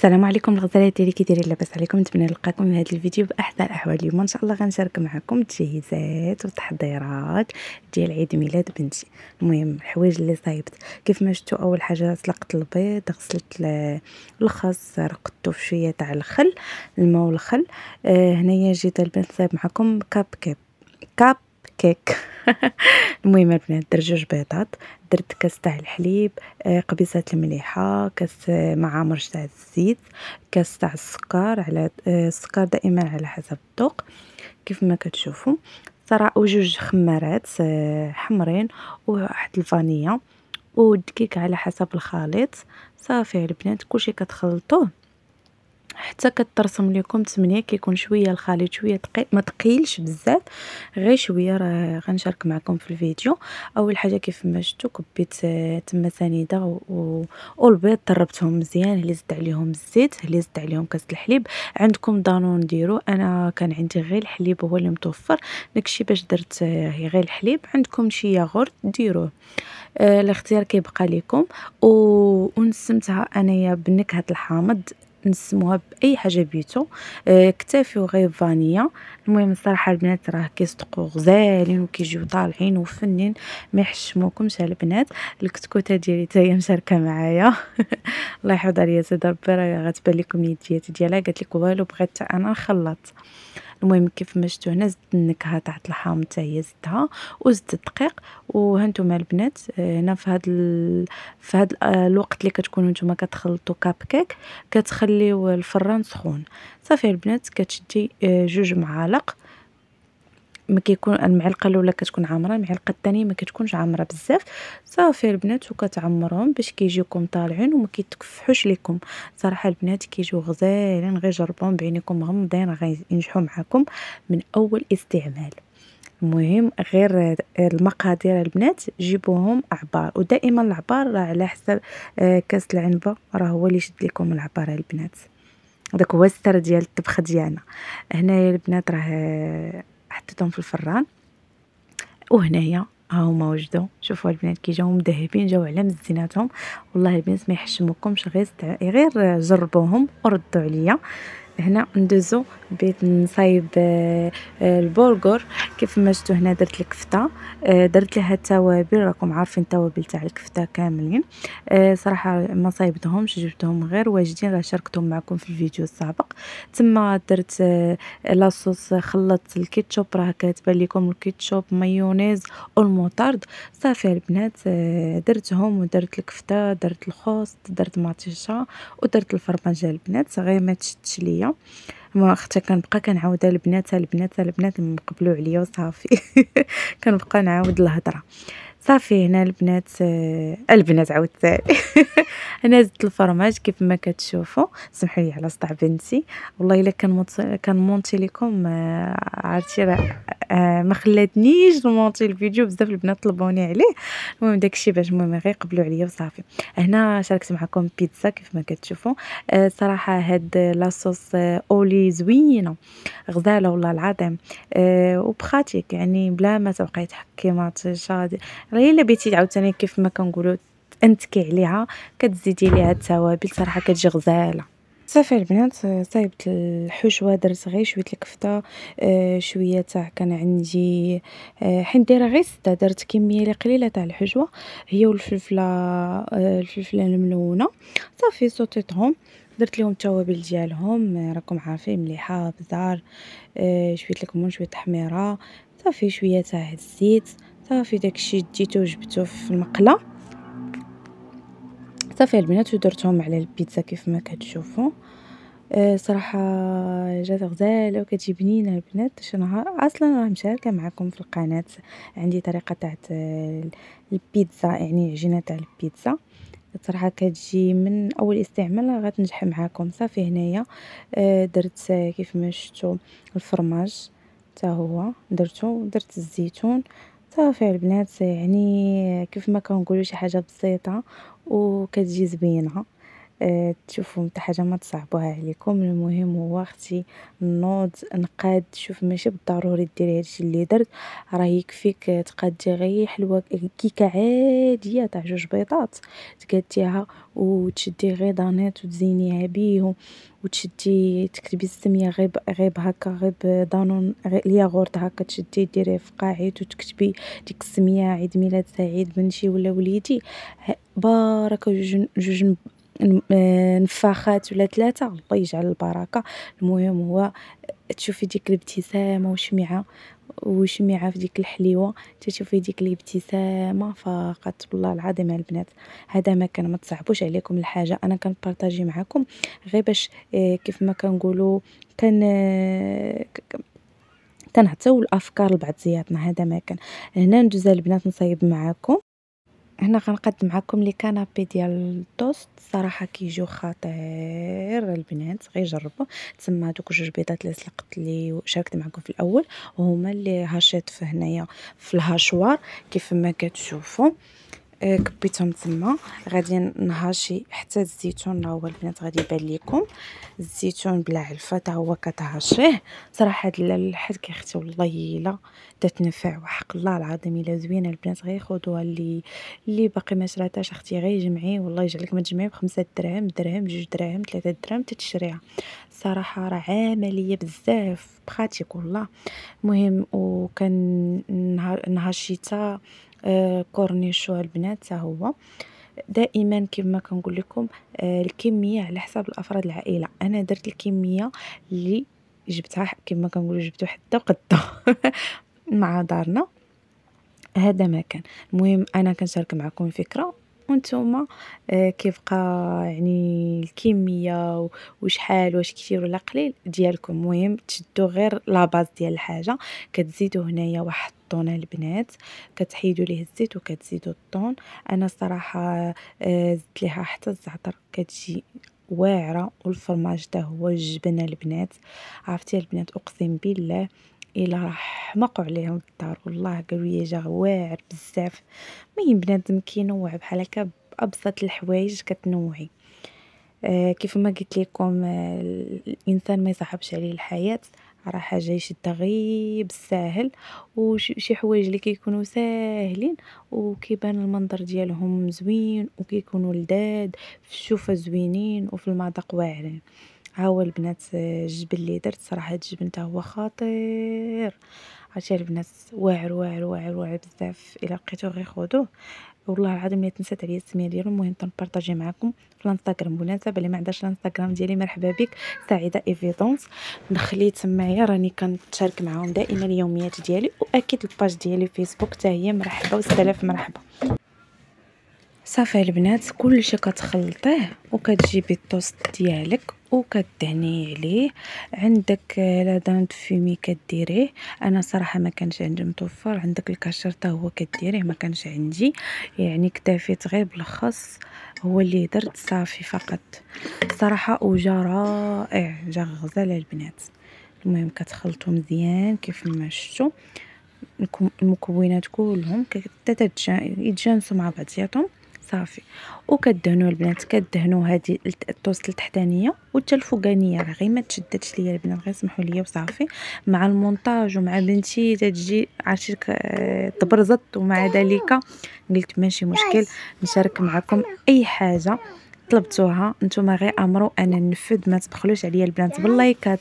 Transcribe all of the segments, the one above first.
السلام عليكم الغزالات ديالي كي دايرين لاباس عليكم نتمنى نلقاكم في هذا الفيديو باحسن الاحوال اليوم ان شاء الله غنشارك معكم التجهيزات والتحضيرات ديال عيد ميلاد بنتي المهم الحوايج اللي صايبت كيف ما شفتوا اول حاجه سلقت البيض غسلت الخس رقدته في شويه تاع الخل الماء والخل آه هنايا جيت البنت صايب معكم كاب كاب كاب كيك المهم البنات درت جوج بيضات درت كاس تاع الحليب آه، قبيصات المليحه كاس آه، مع مرش تاع الزيت كاس تاع السكر على آه، السكر دائما على حسب الذوق كيف ما كتشوفوا صراحه جوج خمارات حمرين وواحد الفانيا والدقيق على حسب الخليط صافي البنات كلشي كتخلطوه حتى كترسم لكم تمنية كيكون شويه الخليط شويه ما تقيلش بزاف غير شويه راه غنشارك معكم في الفيديو اول حاجه كيف ما شفتوا كبيت آه، تما سنيده والبيض طربتهم مزيان هلزت عليهم الزيت هلزت عليهم كاس الحليب عندكم دانون ديرو انا كان عندي غير الحليب هو اللي متوفر داكشي باش درت آه، غير الحليب عندكم شي ياغورت ديروه آه، الاختيار كيبقى لكم ونسمتها انايا بنكهه الحامض نسموها باي حاجه بيتو آه كتافيو غير فانيا المهم الصراحه البنات راه كيصدقوا غزالين وكيجيو طالعين وفنين ما يحشموكمش البنات الكتكوته ديالي حتى هي مشاركه معايا الله يحفظها ليا سي ربي راه غتبان لكم يدياتي ديالها قالت لك والو بغيت انا نخلط المهم كيف ما شفتوا هنا زدت النكهه تاعت الحامض حتى هي زدتها وزدت الدقيق وهانتوما البنات آه، هنا في هذا في هذا آه، الوقت اللي كتكونوا نتوما كتخلطوا كاب كيك كتخليو الفران سخون صافي البنات كتشدي آه، جوج معالق ما كيكون المعلقه الاولى كتكون عامره المعلقه الثانيه ما كتكونش عامره بزاف صافي البنات وكتعمرهم باش كيجيوكم طالعين وما كيتكفحوش لكم صراحه البنات كيجيو غزالين غير جربوهم بعينيكم غمضين غينجحوا معكم من اول استعمال المهم غير المقادير البنات جيبوهم عبار ودائما العبار راه على حسب آه، كاس العنبه راه هو اللي يشد لكم العبار البنات داك هو السر ديال الطبخ ديالنا هنايا البنات راه حطيتهم في الفران وهنايا ها هما وجدوا شوفوا البنات كي جاو مذهبين جاو على مزيناتهم والله البنات ما يحشموكمش غير غير جربوهم وردوا عليا هنا ندوزو بيت نصايب آه، آه، البرغر كيف ما شفتوا هنا درت الكفته آه، درت لها التوابل راكم عارفين التوابل تاع الكفته كاملين صراحه ما صايبتهمش جبتهم غير واجدين راه شاركتهم معكم في الفيديو السابق تما درت لاصوص خلطت الكيتشوب راه كاتبه لكم الكيتشوب مايونيز والموطارد صافي البنات درتهم ودرت الكفته درت الخوست درت مطيشه ودرت الفرماجه البنات غير ما تشتش ليا ما اختي كنبقى كنعاودها لبناتها لبناتها البنات مقبلو قبلوا عليا وصافي كنبقى نعاود الهضره صافي هنا البنات آه، البنات عاوتاني زدت الفرماج كيف ما كتشوفوا سمحوا لي على صداع بنتي والله الا كان كان مونتي لكم آه، عرفتي راه آه، ما خلاتنيش نمونتي الفيديو بزاف البنات طلبوني عليه المهم داكشي باش المهم غير قبلوا عليا وصافي هنا شاركت معكم بيتزا كيف ما كتشوفوا صراحه هاد لاصوص اولي زوينه غزاله والله العظيم وبخاتيك يعني بلا ما تبقاي تحكي ما تشاد غير الا بيتي عاوتاني كيف ما كنقولوا انتكي عليها كتزيدي ليها التوابل صراحه كتجي غزاله صافي البنات صايبت الحشوه درت غير شويه الكفته آه شويه تاع كان عندي آه حين دايره غير سته درت كميه قليله تاع الحشوه هي والفلفله آه الفلفله الملونه صافي صوتيتهم درت لهم التوابل ديالهم راكم عارفين مليحه بزار آه، شويه الكمون شويه الحميره صافي شويه تاع الزيت صافي داكشي ديته وجبته في المقله صافي البنات ودرتهم على البيتزا كيف ما كتشوفوا آه، صراحه جات غزاله وكتجي بنينه البنات شي نهار اصلا راه مشاركه معكم في القناه عندي طريقه تاع البيتزا يعني عجينه تاع البيتزا صراحه كتجي من اول استعمال غتنجح معاكم صافي هنايا آه، درت كيف ما شفتوا الفرماج حتى هو درته درت الزيتون صافي البنات يعني كيف ما كنقولوا شي حاجه بسيطه وكتجي زوينه آه، تشوفوا حتى حاجه ما تصعبوها عليكم المهم هو اختي نوض نقاد شوف ماشي بالضروري ديري هادشي اللي درت راه يكفيك آه، تقادي غير حلوه كيكه عاديه تاع جوج بيضات تقاديها وتشدي غير دانيت وتزينيها بيه وتشدي تكتبي السميه غير غير هكا غير دانون غير الياغورت هكا تشدي ديريه في قاعد وتكتبي ديك السميه عيد ميلاد سعيد بنتي ولا وليدي بارك جوج جوج آه، نفاخات ولا ثلاثه الله يجعل البركه المهم هو تشوفي ديك الابتسامه وشمعه وشمعه في ديك الحليوه تشوفي ديك الابتسامه فقط والله العظيم على البنات هذا ما كان ما تصعبوش عليكم الحاجه انا كنبارطاجي معكم غير باش آه، كيف ما كنقولوا كان آه، تنعطيو الافكار لبعض زياتنا هذا ما كان هنا ندوز البنات نصايب معاكم هنا غنقدم معكم لي كانابي ديال التوست صراحه كيجيو خطير البنات غير جربوا تسمى دوك جوج بيضات اللي سلقت لي شاركت معكم في الاول وهما اللي هشيت في هنايا في الهاشوار كيف ما كتشوفوا إيه، كبيتهم تما غادي نهار شي حتى الزيتون هو البنات غادي يبان لكم الزيتون بلا علفه حتى هو كتهشيه صراحه هاد الحركه اختي والله الا تتنفع وحق الله العظيم الا زوينه البنات غير خذوها اللي اللي باقي ما شراتهاش اختي غير جمعي والله يجعلك ما تجمعي بخمسة دراهم درهم جوج دراهم ثلاثة دراهم تتشريها صراحه راه عمليه بزاف بخاتيك والله المهم وكان نهار نهار شتاء كورنيشو البنات حتى هو دائما كما كنقول لكم آه، الكميه على حساب الافراد العائله انا درت الكميه اللي جبتها كما كنقولوا جبتو حتى قدا مع دارنا هذا ما كان المهم انا كنشارك معكم الفكره وانتم آه، كيبقى يعني الكميه وشحال واش كثير ولا قليل ديالكم المهم تشدوا غير لا باز ديال الحاجه كتزيدوا هنايا واحد الطون البنات كتحيدوا ليه الزيت وكتزيدوا الطون انا صراحه آه، زدت ليها حتى الزعتر كتجي واعره والفرماج ده هو الجبنه البنات عرفتي البنات اقسم بالله الا راح مقوا عليهم الدار والله قالوا لي جا واعر بزاف المهم بنادم كينوع بحال هكا بابسط الحوايج كتنوعي آه كيف ما قلت لكم آه الانسان ما يصعبش عليه الحياه راه حاجه يشد غيب الساهل وشي حوايج اللي كيكونوا ساهلين وكيبان المنظر ديالهم زوين وكيكونوا لداد في الشوفه زوينين وفي المذاق واعرين ها هو البنات الجبن اللي درت صراحه الجبن حتى هو خطير عرفتي البنات واعر واعر واعر واعر بزاف الا لقيتو غير خذوه والله العظيم اللي تنسات عليا السميه ديالو المهم تنبارطاجي معكم في الانستغرام بالمناسبه اللي ما عندهاش الانستغرام ديالي مرحبا بك سعيده ايفيدونس نخلي تمايا راني كنتشارك معاهم دائما اليوميات ديالي واكيد الباج ديالي فيسبوك حتى هي مرحبا وسلاف مرحبا صافي البنات كلشي كتخلطيه وكتجيبي الطوست ديالك وكتدهنيه عليه عندك آه، لا دانت فيمي كديريه انا صراحه ما كانش عندي متوفر عندك الكاشير حتى هو كديريه ما كانش عندي يعني اكتفيت غير بالخص هو اللي درت صافي فقط صراحه وجا رائع جا غزال البنات المهم كتخلطو مزيان كيف ما شفتوا المكونات كلهم كتتجانسوا مع بعضياتهم صافي وكدهنوا البنات كدهنوا هذه التوست التحتانيه وحتى الفوقانيه راه غير ما تشددش ليا البنات غير سمحوا ليا وصافي مع المونتاج ومع بنتي تجي عرفتي آه، تبرزت ومع ذلك قلت ماشي مشكل نشارك معكم اي حاجه طلبتوها نتوما غير امروا انا ننفذ ما تبخلوش عليا البنات باللايكات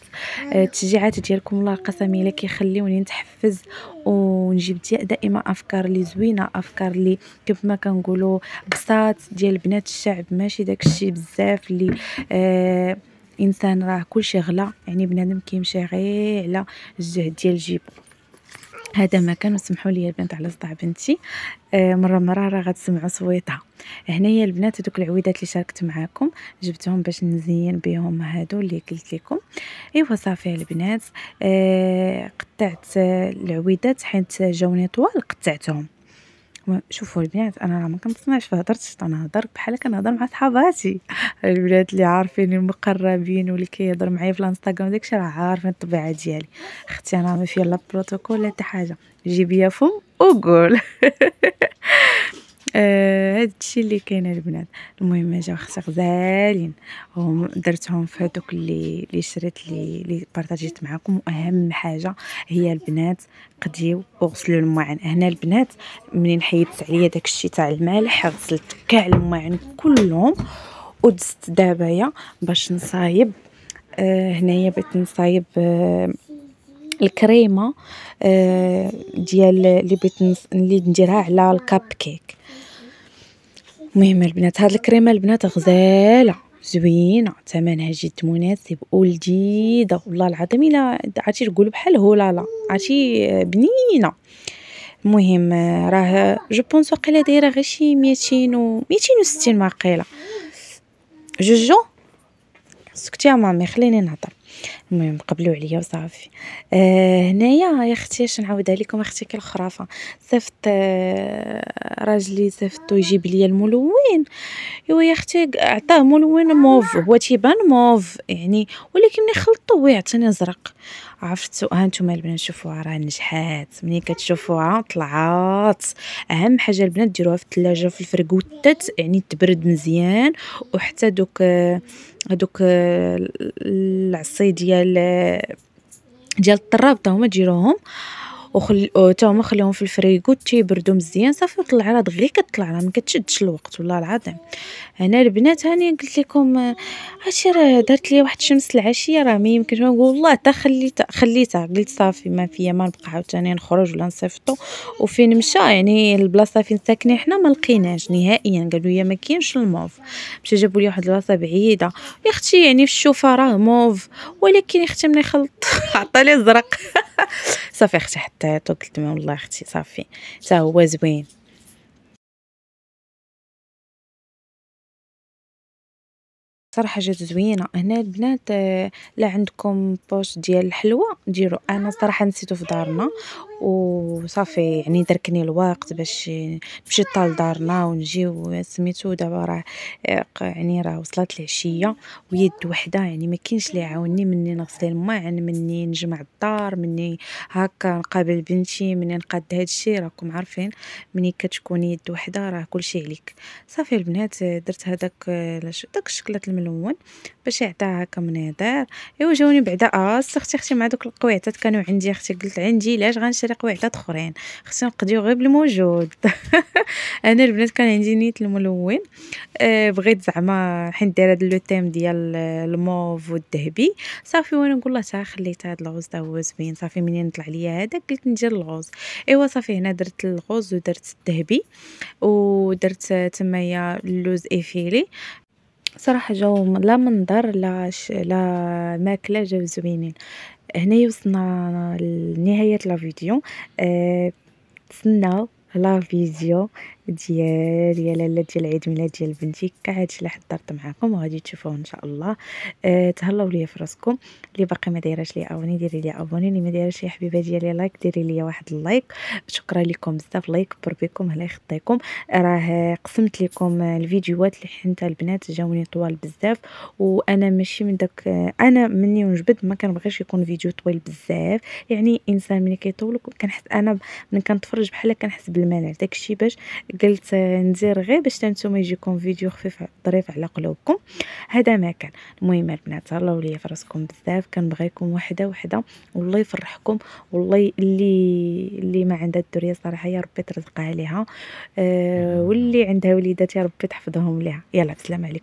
آه، التشجيعات ديالكم الله قسمي الا كيخليوني نتحفز ونجيب دائما افكار لي زوينه افكار لي كيف ما كنقولوا بساط ديال بنات الشعب ماشي داكشي بزاف اللي آه انسان راه كلشي غلا يعني بنادم كيمشي غير على الجهد ديال جيبو هذا ما كان سمحوا لي البنات على صداع بنتي آه، مره مره راه غتسمعوا صويتها هنايا البنات هذوك العويدات اللي شاركت معاكم جبتهم باش نزين بهم هادو اللي قلت لكم ايوا صافي البنات آه، قطعت آه، العويدات حيت جاوني طوال قطعتهم شوفوا البنات انا راه ما كنتصنعش في انا تنهضر بحال كنهضر مع صحاباتي البنات اللي عارفيني المقربين واللي كيهضر معايا في الانستغرام داكشي راه عارفين الطبيعه ديالي اختي انا ما فيها لا بروتوكول لا حتى حاجه جيبي فم وقول هذا آه، الشيء اللي كاين البنات المهم جاو خسق غزالين هم درتهم في هذوك اللي اللي شريت اللي اللي بارطاجيت معكم واهم حاجه هي البنات قديو وغسلوا الماعن هنا البنات منين حيدت عليا داك الشيء تاع المالح غسلت كاع الماعن كلهم ودزت دابايا باش نصايب آه هنايا بغيت نصايب آه الكريمه آه، ديال اللي بغيت اللي نديرها على الكاب كيك المهم البنات هاد الكريمه البنات غزاله زوينه ثمنها جد مناسب ولذيذه والله العظيم الا عرفتي تقول بحال لا عرفتي آه، بنينه المهم آه، راه جو بونس واقيلا دايره غير شي 200 و 260 واقيلا جوجو سكتي يا مامي خليني نهضر المهم قبلوا عليا وصافي آه هنايا يا اختي اش نعاودها لكم اختي الخرافه صيفط آه راجلي صيفطو يجيب لي الملون ايوا يا اختي عطاه ملون موف هو تيبان موف يعني ولكن ملي خلطو عطاني ازرق عرفتوا ها نتوما البنات شوفوها راه نجحات ملي كتشوفوها طلعات اهم حاجه البنات ديروها في الثلاجه في الفركوتات يعني تبرد مزيان وحتى دوك هذوك آه، آه، العصي ديال ديال ديال الطراب هما ديروهم وخل حتى خليهم في الفريكو تيبردوا مزيان صافي وطلع راه دغيا كطلع راه ما كتشدش الوقت والله العظيم هنا البنات هاني قلت لكم هادشي راه دارت لي واحد الشمس العشيه راه ما يمكنش نقول والله تا خليتها خليتها قلت صافي ما فيا ما نبقى عاوتاني نخرج ولا نصيفطو وفين مشى يعني البلاصه فين ساكنين حنا ما لقيناش نهائيا قالوا لي ما كاينش الموف مشى جابوا لي واحد البلاصه بعيده يا اختي يعني في الشوفه راه موف ولكن اختي ملي خلط عطى لي زرق صافي اختي حطيتو قلت والله اختي صافي حتى هو زوين صراحة جات زوينه هنا البنات آه، لا عندكم بوش ديال الحلوى ديرو انا صراحه نسيتو في دارنا وصافي يعني دركني الوقت باش نمشي طال دارنا ونجي وسميتو دابا راه آه، يعني راه وصلت العشيه ويد وحده يعني ما كاينش اللي يعاوني مني نغسل الماعن مني نجمع الدار مني هكا نقابل بنتي مني نقاد هادشي راكم عارفين مني كتكوني يد وحده راه كلشي عليك صافي البنات درت هذاك آه، داك الشكلات الملون الاول باش يعطيها هكا منظر ايوا جاوني بعدا آه، اس اختي اختي مع دوك القويعطات كانوا عندي اختي قلت عندي علاش غنشري قويعطات اخرين خصني نقضيو غير بالموجود انا البنات كان عندي نيت الملون أه بغيت زعما حيت داير هذا لو تيم ديال الموف والذهبي صافي وانا نقول الله تا خليت هذا الغوز تا هو زوين صافي منين طلع ليا هذا قلت ندير الغوز ايوا صافي هنا درت الغوز ودرت الذهبي ودرت تمايا اللوز ايفيلي صراحة جاو لا منظر لا ش... لا ماكلة جاو زوينين هنايا وصلنا لنهاية لا فيديو أه... تسناو لا فيديو ديال يا لاله ديال عيد ميلاد ديال بنتي كاع هادشي اللي حضرت معكم وغادي تشوفوه ان شاء الله أه تهلاو ليا في راسكم اللي باقي ما دايراش ليا ابوني ديري ليا ابوني اللي ما دايراش يا حبيبه ديالي لايك ديري ليا واحد اللايك شكرا لكم بزاف لايك بربيكم هلا يخطيكم راه قسمت لكم الفيديوهات اللي حنت البنات جاوني طوال بزاف وانا ماشي من داك انا مني ونجبد ما كنبغيش يكون فيديو طويل بزاف يعني انسان ملي كيطول كنحس انا من كنتفرج بحال كنحس بالملل داكشي باش قلت ندير غير باش نتوما يجيكم فيديو خفيف ظريف على قلوبكم هذا ما كان المهم البنات هلاو ليا في راسكم بزاف كنبغيكم وحده وحده والله يفرحكم والله اللي اللي ما عندها الدريه صراحه يا ربي ترزقها ليها آه،, أه واللي عندها وليدات يا ربي تحفظهم ليها يلا تسلم عليكم